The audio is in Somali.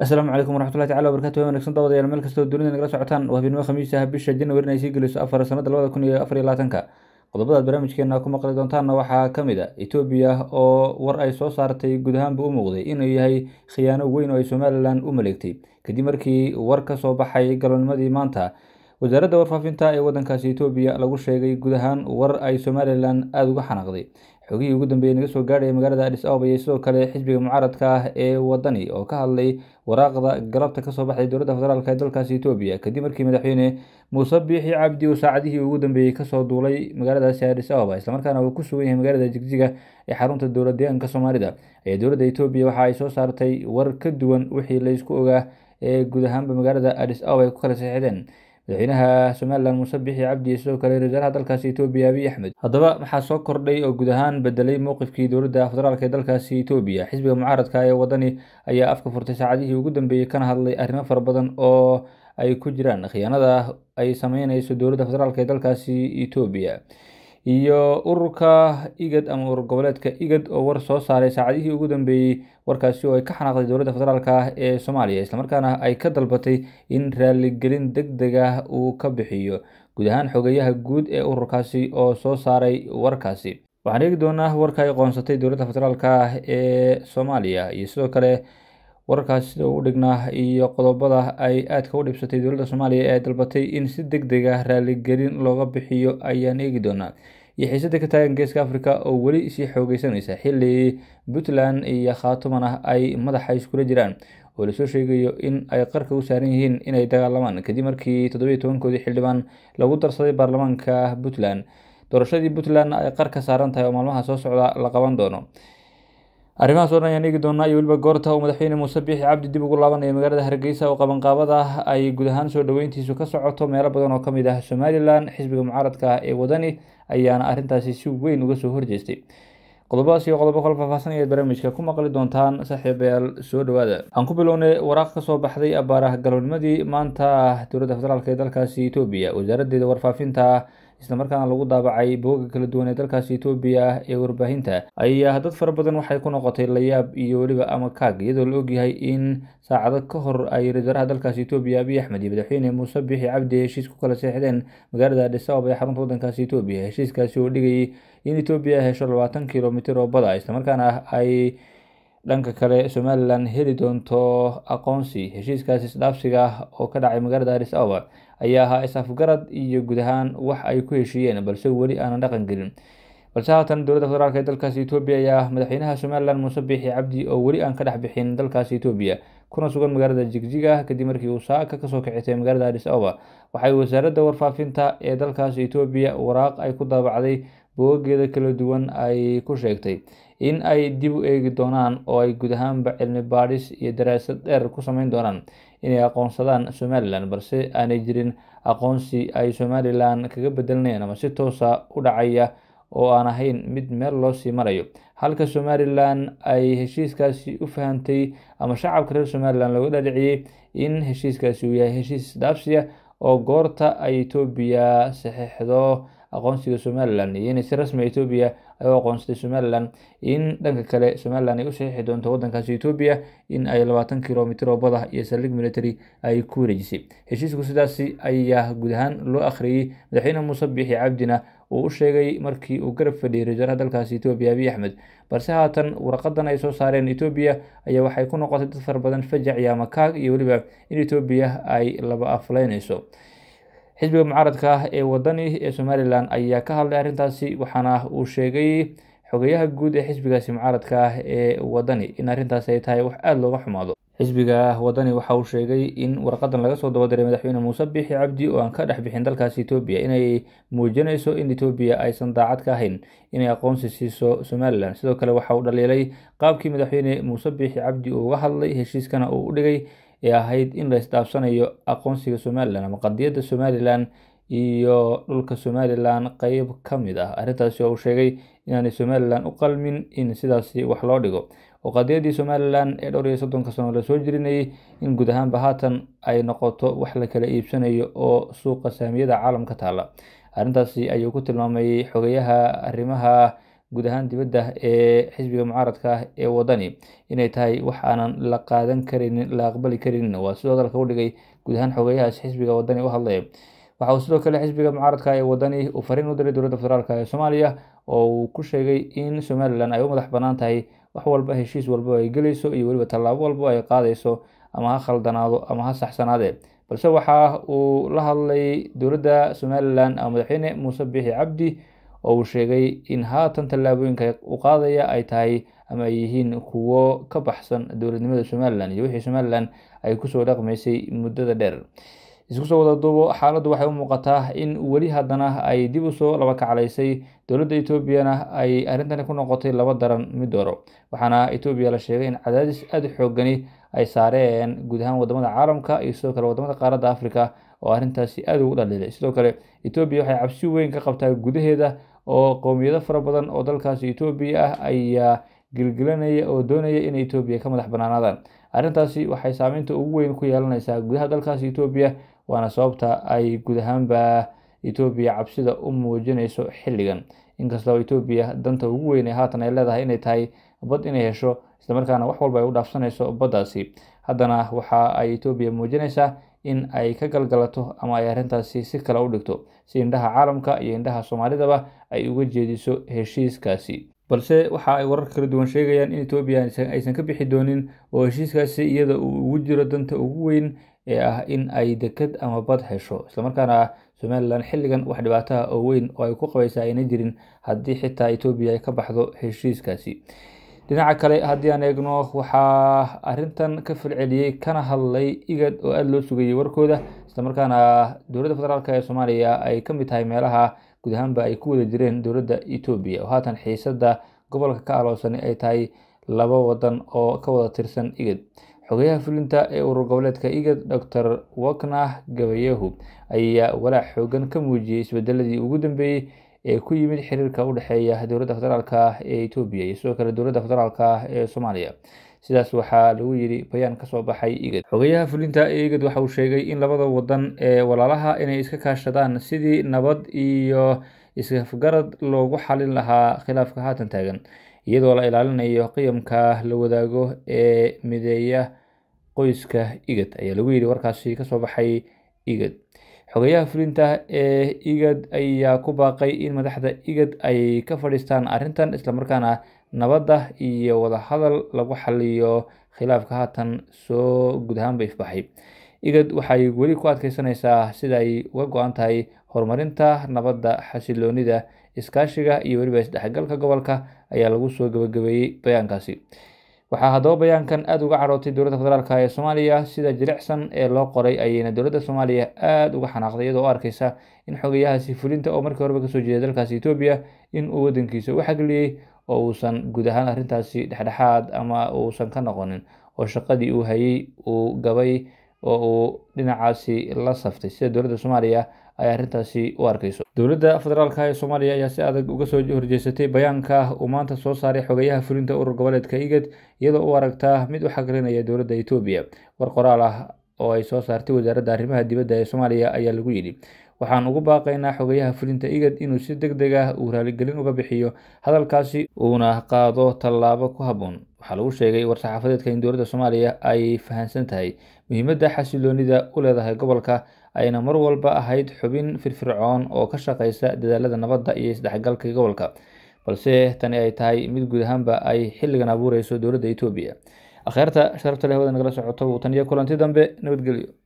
asalaamu calaykum waraxmatullahi tacala wabarakatu wanagsan dabadayaal meel kastoo dunida nagala socotaan waa habeenimo ah bisha januari in ay sii geliso afar sanadda labada kun iyo afar iyo labaatanka qodobadaad barnaamijkeena ku maqli doontaanna waxaa ka mid a etoobiya oo war ay soo saartay guud ahaanba u muuqday inuu yahay khiyaano weyn oo ay somalilan u maleegtay kadib markii war ka soo baxay galabnimadii maanta wasaaradda warfaafinta ee waddankaasi etoobiya lagu sheegay guud ahaan war ay somalilan aada uga xanaaqday xogihii ugu dambeeyey naga soo gaadhaya magaalada adis abab ayay sidoo kale xisbiga mucaaradka ah ee wadani oo ka hadlay waraaqda galabta kasoo baxday dowladda federaalk ee dalkaasi etoobiya kadib markii madaxweyne muuse biixi cabdi uu saacadihii ugu dambeeyey kasoo duulay magaaladaasi adis ababa islamarkaana uu ku sugan yahay magaalada jigjiga ee xarunta dowlad deegaanka soomaalida ayaa dowladda etoobiya waxa ay soo saartay war ka duwan wixii laysku ogaa ee guud ahaanba magaalada adis ababa ay ku kala saxiixdeen madaxweynaha somalilan musabex iyo cabdi iyo sidoo kale ra-iisul dalkaasi etoobiya abiy axmed haddaba maxaa soo kordhay oo guud ahaan bedelay mowqifkii dowladda federaalk ee dalkaasi etoobiya xisbiga mucaaradka ee wadani ayaa afka furtay saacadihii ugu dambeeyey kana hadlay arrimo fara badan oo ay ku jiraan khiyaanada ay sameyneyso dowladda federaalk ee dalkaasi etoobiya iyo ururka igad ama urur goboleedka igad oo war soo saaray saacadihii ugu dambeeyey warkaasi oo ay ka xanaaqday dowladda federaalk ee soomaaliya islamarkaana ay ka dalbatay in raaligelin deg deg ah uu ka bixiyo guud ahaan xogeeyaha guud ee ururkaasi oo soo saaray warkaasi waxaan eegi doonaa warka ay qoonsatay dowladda federaalk ee soomaaliya iyo sidoo kale wararkaas sida uu dhignaa iyo qodobada ay aadka u dhibsatay dowladda soomaaliya ee dalbatay in si deg deg ah raaligelin looga bixiyo ayaan eegi doonaa iyo xiisadda ka taagan geeska africa oo weli sii xoogeysanaysa xili puntland iyo khaatuman ay madaxa iskula jiraan oo lasoo sheegayo in ay qarka u saaran yihiin inay dagaalamaan kadib markii toddobiyo tobankoodii xildhibaan lagu darsaday baarlamaanka puntland doorashadii puntland ay qarka saaran tahay oo maalmaha soo socda la qaban doono arrimahaas oo dhan ayaan eegi doonaa iyo weliba goorta uu madaxweyne muuse biixi cabdi dib ugu laabanaya magaalada hargeysa oo qabanqaabada ah, ay guud ahaan soo dhoweyntiisu ka socoto meelo badan oo kamid ah somalilan xisbiga mucaaradka ee wadani ayaana arrintaasi si weyn uga soo horjeestay qodobadaas iyo qodobo kala faahfaahsan ayaad barnaamijka ku maqli doontaan saaxiibayaal soo dhowaada aan ku bilownay waraaq kasoo baxday abaarah galownimadii maanta dowladda federaalk ee dalkaasi etoobiya wasaaraddeeda warfaafinta isla markaana lagu daabacay booga kala duwan ee dalkaas etoobiya ah ee warbaahinta ayaa dad fara badan waxay ku noqotay layaab iyo weliba ama kaag iyadoo la ogyahay in saacado ka hor ay ra-iisaraha dalkaas etoobiya abiy axmed iyo madaxweyne muuse biixi cabdi ay heshiis ku kala seexdeen magaalada adhisabaab ee xarunta waddankaas etoobiya heshiiskaasi oo dhigayay in etoobiya hesho labaatan kilomitir oo bada islamarkaana ah ay dhanka kale somalilan heli doonto aqoonsi heshiiskaasi isdhaafsiga ah oo ka dhacay magaalada haris awa ayaa ahaa is-afgarad iyo guud ahaan wax ay ku heshiiyeen balse weli aanan dhaqan gelin balse haatan dowladda federaalk ee dalkaasi etoobiya ayaa madaxweynaha somalilan muuse biixi cabdi oo weli aan ka dhex bixin dalkaasi etoobiya kuna sugan magaalada jigjiga kadib markii uu saaka kasoo kicitay magaalada haris awa waxay wasaaradda warfaafinta ee dalkaas etoobiya waraaq ay ku daabacday bogaggeeda kala duwan ay ku sheegtay in ay dib u eegi doonaan oo ay guud ahaanba cilmi baadhis iyo daraasad dheer ku samayn doonaan inay aqoonsadaan somalilan balse aanay jirin aqoonsi ay somalilan kaga bedelanayaan ama si toosa u dhacaya oo aan ahayn mid meel loo sii marayo halka somalilan ay heshiiskaasi u fahantay ama shacabka reer somalilan looga dhaadhiciyey in heshiiskaasi uu yahay heshiis dhaabsiya oo goorta ay etoobiya saxiixdo aqoonsiga somalilan iyo inay si rasmi ah etoobiya ay u aqoonsatay somalilan in dhanka kale somalilan ay u saxiixi doonto waddankaasi etoobiya in ay labaatan kilomitr oo bada iyo saldhig military ay ku wareejisay heshiisku sidaasi ayaa guud ahaan loo akhriyey madaxweyne muuse biixi cabdina uu u sheegay markii uu garab fadhiyey ra-iisul dalkaasi etoobiya abiy axmed balse haatan warqadan ay soo saareen etoobiya ayaa waxay ku noqotay dad fara badan fajac iyo amakaag iyo weliba in etoobiya ay laba aflaynayso xisbiga mucaaradka ah ee wadani ee somalilan ayaa ka hadlay arrintaasi waxaana uu sheegay xogeyaha guud ee xisbigaasi mucaaradka ah ee wadani in arrintaasi ay tahay wax aada looga xumaado xisbiga wadani waxa uu sheegay in warqadan laga soo dabadiray madaxweyne muuse biixi cabdi oo aan ka dhex bixin dalkaasi etoobiya inay muujinayso in etoobiya aysan daacad ka ahayn inay aqoonsi siiso somalilan sidoo kale waxa uu dhaliilay qaabkii madaxweyne muuse biixi cabdi uu uga hadlay heshiiskana uu u dhigay ee ahayd in la isdhaafsanayo aqoonsiga somalilan ama qadiyadda somalilan iyo dhulka somalilan qeyb ka mid ah arrintaasi oo uu sheegay inaanay somalilan u qalmin in sidaasi wax loo dhigo oo qadiyadii somalilan ee dhowr iyo soddonka sano lasoo jirinayay in guud ahaanba haatan ay noqoto wax la kala iibsanayo oo suuqa saamiyada caalamka taala arrintaasi ayuu ku tilmaamay xogayaha arrimaha guud ahaan dibadda ah ee xisbiga mucaaradka ah ee wadani inay tahay wax aanan la qaadan karinin la aqbali karinin waa sidoo dalka u dhigay guud ahaan xogeeyahaas xisbiga wadani u hadlaya waxa uu sidoo kale xisbiga mucaaradka ee wadani uu fariin u diray dowladda federaalka ee soomaaliya oo uu ku sheegay in somalilan ay u madax banaan tahay wax walba heshiis walba ay gelayso iyo weliba tallaabo walba ay qaadayso ama ha khaldanaado ama ha saxsanaade balse waxa uu la hadlay dowladda somalilan madaxweyne muuse biixi cabdi oo uu sheegay in haatan tallaabooyinka u qaadaya ay tahay ama ay yihiin kuwo ka baxsan dowladnimada somalilan iyo wixii somalilan ay kusoo dhaqmaysay muddada dheer isku soo wada duubo xaaladdu waxay u muuqataa in weli haddana ay dib usoo laba kacalaysay dowladda etoobiyana ay arrintani ku noqotay laba daran mid horo waxaana etoobiya la sheegay in cadaadis aada u xooggani ay saareen guud ahaan wadamada caalamka iyo sidoo kale wadamada qaaradda africa oo arrintaasi aada ugu dhaliilay sidoo kale etoobiya waxay cabsi weyn ka qabtaa gudaheeda oo qowmiyado fara badan oo dalkaasi etoobiya ah ayaa gilgilanaya oo doonaya inay etoobiya ka madax banaanaadaan arrintaasi waxay saameynta ugu weyn ku yeelanaysaa gudaha dalkaasi etoobiya waana sababta ay guud ahaanba etoobiya cabsida u muujinayso xilligan inkastoo etoobiya danta ugu weyn ee haatan ay leedahay inay tahay bad inay hesho islamarkaana wax walba ay u dhaafsanayso baddaasi haddana waxa ay etoobiya muujinaysaa in ay ka galgalato ama ay arrintaasi si kale u dhigto si indhaha caalamka iyo indhaha soomaalidaba ay uga jeediso heshiiskaasi balse waxa ay warar kala duwan sheegayaan in etoobiya aysan ka bixi doonin oo heshiiskaasi iyada uu ugu jiro danta ugu weyn ee ah in ay deked ama bad hesho islamarkaana ah somalilan xilligan wax dhibaataha oo weyn oo ay ku qabaysaa ayna jirin haddii xitaa etoobiya ay ka baxdo heshiiskaasi dhinaca kale haddii aan eegno waxaa arintan ka falceliyey kana hadlay igad oo aada loo sugayay warkooda isla markaana dowladda federaalk ee soomaaliya ay ka mid tahay meelaha guud ahaanba ay ku wada jireen dowladda etoobiya oo haatan xiisadda gobolka ka aloosani ay tahay laba wadan oo ka wada tirsan igad xogeyaha fulinta ee urur goboleedka igad doctor waknah gabayahu ayaa walaac xoogan ka muujiyey isbedeladii ugu dambeeyey ee ku yimid xiriirka u dhexeeya dowladda federaalk ee etoobiya iyo sidoo kale dowladda federaalk ee soomaaliya sidaas waxaa lagu yidhi bayaan kasoo baxay igad xogayaha fulinta ee igad waxa uu sheegay in labada wadan ee walaalaha inay iska kaashadaan sidii nabad iyo iskafgarad loogu xalin lahaa khilaafka haatan taagan iyadoo la ilaalinayo qiyamka la wadaago ee mideeya qoyska igad ayaa lagu yidhi warkaasi kasoo baxay igad xogayaha fulinta ee igad ayaa ku baaqay in madaxda igad ay ka fadhiistaan arrintan islamarkaana nabadda iyo wadahadal lagu xaliyo khilaafka haatan soo guud ahaanba ifbaxay igad waxay weli ku adkeysanaysaa sida ay uga go-an tahay horumarinta nabadda xasiloonida iskaashiga iyo weliba isdhexgalka gobolka ayaa lagu soo gabagabeeyey bayaankaasi waxaa haddaba bayaankan aada uga carootay dowladda federaalk ee soomaaliya sida jilicsan ee loo qoray ayayna dowladda soomaaliya aada uga xanaaqday iyadoo u arkaysa in xogeyahaasi fulinta oo markii horeba kasoo jeeday dalkaasi etoobiya in uu waddankiisa u xagliyey oo uusan guud ahaan arrintaasi dhexdhexaad ama uusan ka noqonin oo shaqadii uu hayey uu gabay oo uu dhinacaasi la saftay sida dowladda soomaaliya ay arrintaasi u arkayso dowladda federaalk ee soomaaliya ayaa si adag uga soo horjeesatay bayaanka uu maanta soo saaray xogayaha fulinta urur goboleedka igad iyadoo u aragtaa mid u xaqirinaya dowladda etoobiya war qoraal ah oo ay soo saartay wasaaradda arrimaha dibadda ee soomaaliya ayaa lagu yidhi waxaan ugu baaqaynaa xogayaha fulinta igad inuu si deg deg ah uu raaligelin uga bixiyo hadalkaasi uuna qaado tallaabo ku habboon waxaa lagu sheegay war-saxaafadeedka in dowladda soomaaliya ay fahansan tahay muhiimadda xasiloonida u leedahay gobolka ayna mar walba ahayd xubin firfircoon oo ka shaqeysa dadaalada nabadda iyo isdhexgalka gobolka balse tani ay tahay mid guud ahaanba ay xilligan abuureyso dowladda etoobiya akheerta sharafta leh wadan nagala socoto wuu taniyo kulanti dambe nabadgelyo